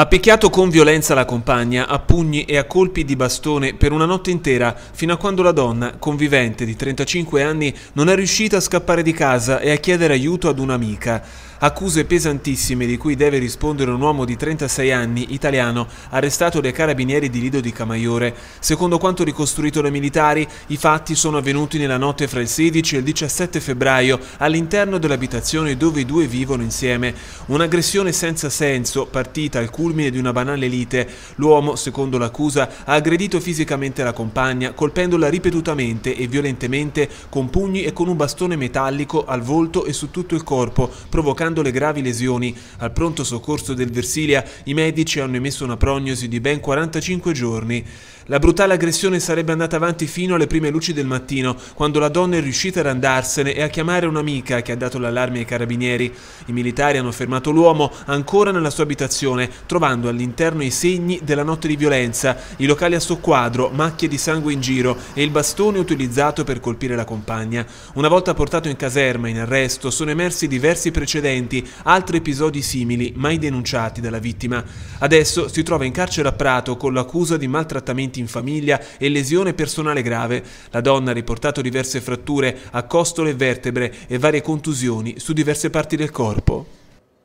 Ha picchiato con violenza la compagna a pugni e a colpi di bastone per una notte intera, fino a quando la donna, convivente di 35 anni, non è riuscita a scappare di casa e a chiedere aiuto ad un'amica. Accuse pesantissime di cui deve rispondere un uomo di 36 anni, italiano, arrestato dai carabinieri di Lido di Camaiore. Secondo quanto ricostruito dai militari, i fatti sono avvenuti nella notte fra il 16 e il 17 febbraio all'interno dell'abitazione dove i due vivono insieme. Un'aggressione senza senso, partita al culo fulmine di una banale lite. L'uomo, secondo l'accusa, ha aggredito fisicamente la compagna, colpendola ripetutamente e violentemente con pugni e con un bastone metallico al volto e su tutto il corpo, provocando le gravi lesioni. Al pronto soccorso del Versilia i medici hanno emesso una prognosi di ben 45 giorni. La brutale aggressione sarebbe andata avanti fino alle prime luci del mattino, quando la donna è riuscita ad andarsene e a chiamare un'amica che ha dato l'allarme ai carabinieri. I militari hanno fermato l'uomo ancora nella sua abitazione, trovando ritrovando all'interno i segni della notte di violenza, i locali a soqquadro, macchie di sangue in giro e il bastone utilizzato per colpire la compagna. Una volta portato in caserma, in arresto, sono emersi diversi precedenti, altri episodi simili, mai denunciati dalla vittima. Adesso si trova in carcere a Prato con l'accusa di maltrattamenti in famiglia e lesione personale grave. La donna ha riportato diverse fratture a costole e vertebre e varie contusioni su diverse parti del corpo.